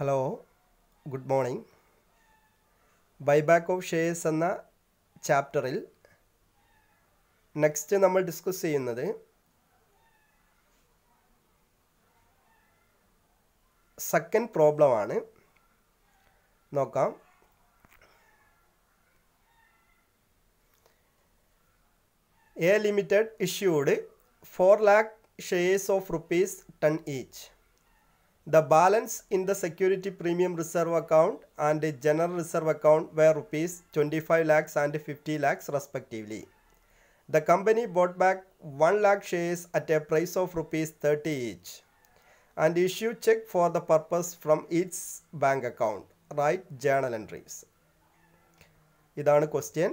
Hello good morning buyback of shares എന്ന ചാപ്റ്ററിൽ next നമ്മൾ ഡിസ്കസ് ചെയ്യുന്നത് സെക്കൻഡ് പ്രോബ്ലമാണ് നോക്കാം A Limited issued four lakh shares of rupees ten each The balance in the security premium reserve account and the general reserve account were rupees 25 lakhs and 50 lakhs respectively. The company bought back 1 lakh shares at a price of rupees 30 each and issued check for the purpose from its bank account. Write journal entries. ഇതാണ് question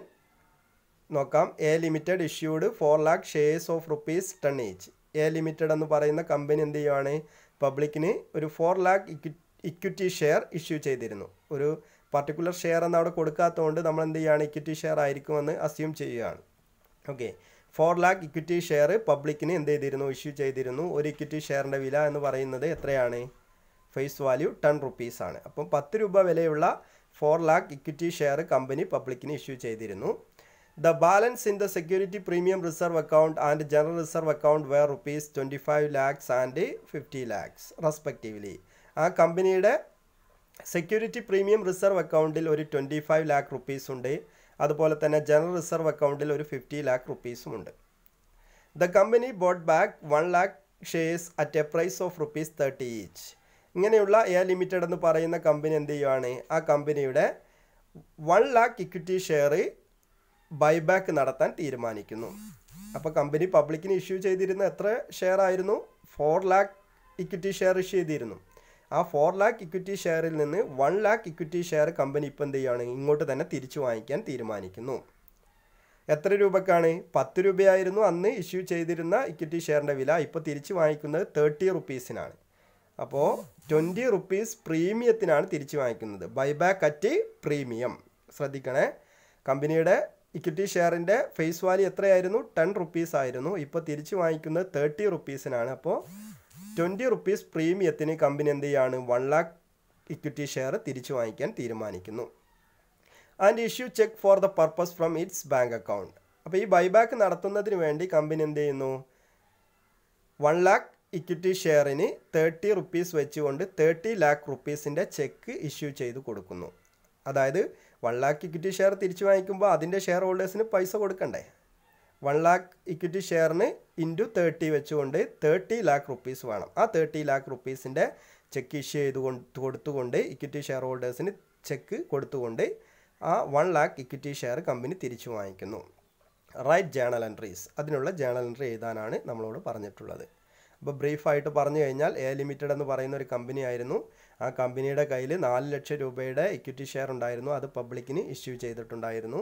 നോക്കാം A Limited issued four lakh shares of rupees ten each A Limited എന്ന് പറയുന്ന company എന്ത് ചെയ്യുവാണ് പബ്ലിക്കിന് ഒരു four lakh equity share issue ചെയ്തിരുന്നു ഒരു പർട്ടിക്കുലർ ഷെയർ എന്ന് അവിടെ കൊടുക്കാത്തതുകൊണ്ട് നമ്മൾ എന്ത് ചെയ്യുകയാണ് ഇക്വിറ്റി ഷെയർ ആയിരിക്കുമെന്ന് അസ്യൂം ചെയ്യുകയാണ് okay four lakh equity share പബ്ലിക്കിന് എന്ത് ചെയ്തിരുന്നു ഇഷ്യൂ ചെയ്തിരുന്നു ഒരു ഇക്വിറ്റി ഷെയറിൻ്റെ വില എന്ന് പറയുന്നത് എത്രയാണ് ഫേസ് വാല്യൂ ടെൻ ആണ് അപ്പം പത്ത് രൂപ വിലയുള്ള four lakh equity share company പബ്ലിക്കിന് ഇഷ്യൂ ചെയ്തിരുന്നു the balance in the security premium reserve account and general reserve account where rupees twenty five lakhs and fifty lakhs respectively ആ കമ്പനിയുടെ സെക്യൂരിറ്റി പ്രീമിയം റിസർവ് അക്കൗണ്ടിൽ ഒരു ട്വൻറ്റി ഫൈവ് ലാക്ക് റുപ്പീസ് ഉണ്ട് അതുപോലെ തന്നെ ജനറൽ റിസർവ് അക്കൗണ്ടിൽ ഒരു ഫിഫ്റ്റി ലാക്ക് റുപ്പീസും ഉണ്ട് the company bought back one lakh shares at a price of rupees thirty each ഇങ്ങനെയുള്ള എ ലിമിറ്റഡ് എന്ന് പറയുന്ന കമ്പനി എന്ത് ചെയ്യുവാണ് ആ കമ്പനിയുടെ one lakh equity share buyback നടത്താൻ തീരുമാനിക്കുന്നു അപ്പോൾ കമ്പനി പബ്ലിക്കിന് ഇഷ്യൂ ചെയ്തിരുന്ന എത്ര ഷെയർ ആയിരുന്നു four lakh equity share issue ചെയ്തിരുന്നു ആ ഫോർ ലാക്ക് ഇക്വിറ്റി ഷെയറിൽ നിന്ന് one lakh equity share company ഇപ്പം എന്ത് ചെയ്യുകയാണ് ഇങ്ങോട്ട് തന്നെ തിരിച്ചു വാങ്ങിക്കാൻ തീരുമാനിക്കുന്നു എത്ര രൂപക്കാണ് പത്ത് രൂപയായിരുന്നു അന്ന് ഇഷ്യൂ ചെയ്തിരുന്ന ഇക്വിറ്റി ഷെയറിൻ്റെ വില ഇപ്പോൾ തിരിച്ചു വാങ്ങിക്കുന്നത് തേർട്ടി റുപ്പീസിനാണ് അപ്പോൾ ട്വൻറ്റി റുപ്പീസ് പ്രീമിയത്തിനാണ് തിരിച്ചു വാങ്ങിക്കുന്നത് ബൈബാക്ക് അറ്റ് പ്രീമിയം ശ്രദ്ധിക്കണേ കമ്പനിയുടെ ഇക്വിറ്റി ഷെയറിൻ്റെ ഫേസ് വാല്യൂ എത്രയായിരുന്നു ടെൻ റുപ്പീസ് ആയിരുന്നു ഇപ്പോൾ തിരിച്ചു വാങ്ങിക്കുന്നത് തേർട്ടി റുപ്പീസിനാണ് അപ്പോൾ ട്വൻറ്റി റുപ്പീസ് പ്രീമിയത്തിന് കമ്പനി എന്ത് ചെയ്യാണ് വൺ ലാക്ക് ഇക്വിറ്റി ഷെയർ തിരിച്ചു വാങ്ങിക്കാൻ തീരുമാനിക്കുന്നു and issue cheque for the purpose from its bank account അപ്പോൾ ഈ ബൈബാക്ക് നടത്തുന്നതിന് വേണ്ടി കമ്പനി എന്ത് ചെയ്യുന്നു വൺ ലാക്ക് ഇക്വിറ്റി ഷെയറിന് തേർട്ടി റുപ്പീസ് വെച്ചുകൊണ്ട് തേർട്ടി ലാക്ക് റുപ്പീസിൻ്റെ ചെക്ക് ഇഷ്യൂ ചെയ്ത് കൊടുക്കുന്നു അതായത് വൺ ലാക്ക് ഇക്വിറ്റി ഷെയർ തിരിച്ചു വാങ്ങിക്കുമ്പോൾ അതിൻ്റെ ഷെയർ ഹോൾഡേഴ്സിന് പൈസ കൊടുക്കണ്ടേ വൺ ലാക്ക് ഇക്വിറ്റി ഷെയറിന് ഇൻറ്റു തേർട്ടി വെച്ചുകൊണ്ട് തേർട്ടി ലാക്ക് റുപ്പീസ് വേണം ആ തേർട്ടി ലാക്ക് റുപ്പീസിൻ്റെ ചെക്ക് ഇഷ്യൂ ചെയ്ത് കൊണ്ട് കൊടുത്തുകൊണ്ട് ഇക്വിറ്റി ഷെയർ ഹോൾഡേഴ്സിന് ചെക്ക് കൊടുത്തുകൊണ്ട് ആ one lakh equity share company തിരിച്ചു വാങ്ങിക്കുന്നു റൈറ്റ് ജേണൽ എൻട്രീസ് അതിനുള്ള ജേണൽ എൻട്രി എഴുതാനാണ് നമ്മളോട് പറഞ്ഞിട്ടുള്ളത് ഇപ്പോൾ ബ്രീഫായിട്ട് പറഞ്ഞു കഴിഞ്ഞാൽ എ ലിമിറ്റഡ് എന്ന് പറയുന്ന ഒരു കമ്പനി ആയിരുന്നു ആ കമ്പനിയുടെ കയ്യിൽ നാല് ലക്ഷം രൂപയുടെ ഇക്വിറ്റി ഷെയർ ഉണ്ടായിരുന്നു അത് പബ്ലിക്കിന് ഇഷ്യൂ ചെയ്തിട്ടുണ്ടായിരുന്നു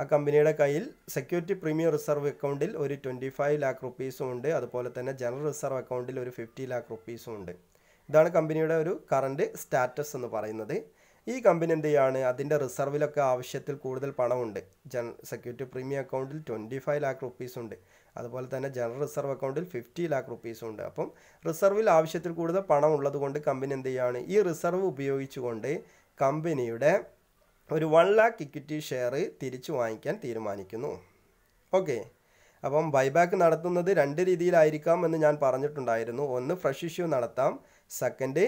ആ കമ്പനിയുടെ കയ്യിൽ സെക്യൂരിറ്റി പ്രീമിയം റിസർവ് അക്കൗണ്ടിൽ ഒരു ട്വൻറ്റി ഫൈവ് ലാക്ക് റുപ്പീസും ഉണ്ട് അതുപോലെ തന്നെ ജനറൽ റിസർവ് അക്കൗണ്ടിൽ ഒരു ഫിഫ്റ്റി ലാക്ക് റുപ്പീസും ഉണ്ട് ഇതാണ് കമ്പനിയുടെ ഒരു കറണ്ട് സ്റ്റാറ്റസ് എന്ന് പറയുന്നത് ഈ കമ്പനി എന്ത് ചെയ്യാണ് അതിൻ്റെ റിസർവിലൊക്കെ ആവശ്യത്തിൽ കൂടുതൽ പണമുണ്ട് ജന സെക്യൂരിറ്റി പ്രീമിയം അക്കൗണ്ടിൽ ട്വൻറ്റി ഫൈവ് ലാക്ക് റുപ്പീസ് ഉണ്ട് അതുപോലെ തന്നെ ജനറൽ റിസർവ് അക്കൗണ്ടിൽ ഫിഫ്റ്റി ലാക്ക് റുപ്പീസ് ഉണ്ട് അപ്പം റിസർവിൽ ആവശ്യത്തിൽ കൂടുതൽ പണം ഉള്ളതുകൊണ്ട് കമ്പനി എന്ത് ചെയ്യാണ് ഈ റിസർവ് ഉപയോഗിച്ചുകൊണ്ട് കമ്പനിയുടെ ഒരു വൺ ലാക്ക് ഇക്വിറ്റി ഷെയർ തിരിച്ചു വാങ്ങിക്കാൻ തീരുമാനിക്കുന്നു ഓക്കെ അപ്പം ബൈബാക്ക് നടത്തുന്നത് രണ്ട് രീതിയിലായിരിക്കാം എന്ന് ഞാൻ പറഞ്ഞിട്ടുണ്ടായിരുന്നു ഒന്ന് ഫ്രഷ് ഇഷ്യൂ നടത്താം സെക്കൻഡ്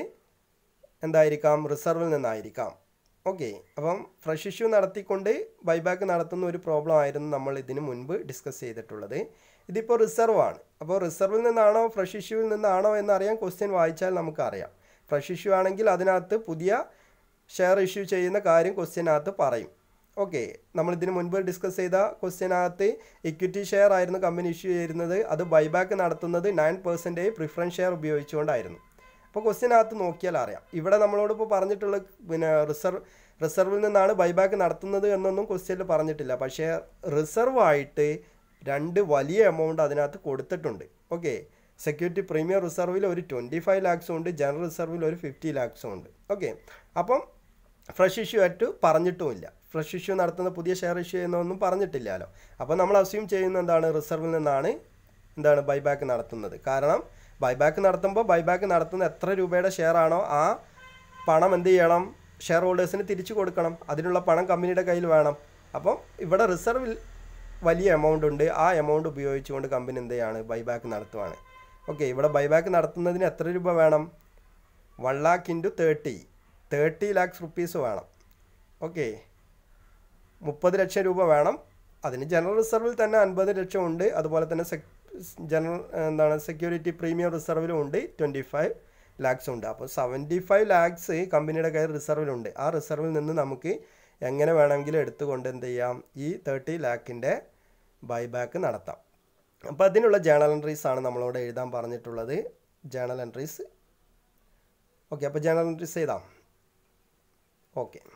എന്തായിരിക്കാം റിസർവിൽ നിന്നായിരിക്കാം ഓക്കെ അപ്പം ഫ്രഷ് ഇഷ്യൂ നടത്തിക്കൊണ്ട് ബൈബാക്ക് നടത്തുന്ന ഒരു പ്രോബ്ലം ആയിരുന്നു നമ്മൾ ഇതിന് മുൻപ് ഡിസ്കസ് ചെയ്തിട്ടുള്ളത് ഇതിപ്പോൾ റിസർവ് ആണ് അപ്പോൾ റിസർവിൽ നിന്നാണോ ഫ്രഷ് ഇഷ്യൂവിൽ നിന്നാണോ എന്നറിയാൻ ക്വസ്റ്റ്യൻ വായിച്ചാൽ നമുക്കറിയാം ഫ്രഷ് ഇഷ്യൂ ആണെങ്കിൽ അതിനകത്ത് പുതിയ ഷെയർ ഇഷ്യൂ ചെയ്യുന്ന കാര്യം ക്വസ്റ്റ്യനകത്ത് പറയും ഓക്കെ നമ്മൾ ഇതിന് മുൻപ് ഡിസ്കസ് ചെയ്ത ക്വസ്റ്റ്യനകത്ത് ഇക്വിറ്റി ഷെയർ ആയിരുന്നു കമ്പനി ഇഷ്യൂ ചെയ്യുന്നത് അത് ബൈബാക്ക് നടത്തുന്നത് നയൻ പെർസെൻറ്റേജ് പ്രിഫറൻസ് ഷെയർ ഉപയോഗിച്ചുകൊണ്ടായിരുന്നു ഇപ്പോൾ ക്വസ്റ്റിനകത്ത് നോക്കിയാൽ അറിയാം ഇവിടെ നമ്മളോട് ഇപ്പോൾ പറഞ്ഞിട്ടുള്ള പിന്നെ റിസർവ് റിസർവിൽ നിന്നാണ് ബൈബാക്ക് നടത്തുന്നത് എന്നൊന്നും ക്വസ്റ്റ്യനിൽ പറഞ്ഞിട്ടില്ല പക്ഷേ റിസർവ് ആയിട്ട് രണ്ട് വലിയ എമൗണ്ട് അതിനകത്ത് കൊടുത്തിട്ടുണ്ട് ഓക്കെ സെക്യൂരിറ്റി പ്രീമിയർ റിസർവിൽ ഒരു ട്വൻറ്റി ഫൈവ് ലാക്സും ഉണ്ട് ജനറൽ റിസർവിൽ ഒരു ഫിഫ്റ്റി ലാക്സും ഉണ്ട് ഓക്കെ അപ്പം ഫ്രഷ് ഇഷ്യൂ ആയിട്ട് പറഞ്ഞിട്ടുമില്ല ഫ്രഷ് ഇഷ്യൂ നടത്തുന്ന പുതിയ ഷെയർ ഇഷ്യൂ എന്നൊന്നും പറഞ്ഞിട്ടില്ലല്ലോ അപ്പോൾ നമ്മൾ അസ്യൂം ചെയ്യുന്ന എന്താണ് റിസർവിൽ നിന്നാണ് എന്താണ് ബൈബാക്ക് നടത്തുന്നത് കാരണം ബൈബാക്ക് നടത്തുമ്പോൾ ബൈബാക്ക് നടത്തുന്ന എത്ര രൂപയുടെ ഷെയർ ആണോ ആ പണം എന്ത് ചെയ്യണം ഷെയർ ഹോൾഡേഴ്സിന് തിരിച്ചു കൊടുക്കണം അതിനുള്ള പണം കമ്പനിയുടെ കയ്യിൽ വേണം അപ്പം ഇവിടെ റിസർവിൽ വലിയ എമൗണ്ട് ഉണ്ട് ആ എമൗണ്ട് ഉപയോഗിച്ചുകൊണ്ട് കമ്പനി എന്ത് ചെയ്യാണ് ബൈബാക്ക് നടത്തുവാണ് ഓക്കെ ഇവിടെ ബൈബാക്ക് നടത്തുന്നതിന് എത്ര രൂപ വേണം one lakh into thirty thirty lakhs rupees വേണം ഓക്കെ മുപ്പത് ലക്ഷം രൂപ വേണം അതിന് ജനറൽ റിസർവിൽ തന്നെ അൻപത് ലക്ഷം ഉണ്ട് അതുപോലെ തന്നെ ജനറൽ എന്താണ് സെക്യൂരിറ്റി പ്രീമിയം റിസർവിലും ഉണ്ട് ട്വൻറ്റി ഫൈവ് ലാക്സ് ഉണ്ട് അപ്പോൾ സെവൻറ്റി ഫൈവ് ലാക്സ് കമ്പനിയുടെ കയ്യിൽ റിസർവിലുണ്ട് ആ റിസർവിൽ നിന്ന് നമുക്ക് എങ്ങനെ വേണമെങ്കിലും എടുത്തുകൊണ്ട് എന്ത് ചെയ്യാം ഈ തേർട്ടി ലാക്കിൻ്റെ ബൈബാക്ക് നടത്താം അപ്പോൾ അതിനുള്ള ജേണൽ എൻട്രീസ് ആണ് നമ്മളോട് എഴുതാൻ പറഞ്ഞിട്ടുള്ളത് ജേണൽ എൻട്രീസ് ഓക്കെ അപ്പോൾ ജേണൽ എൻട്രീസ് ചെയ്താം ഓക്കെ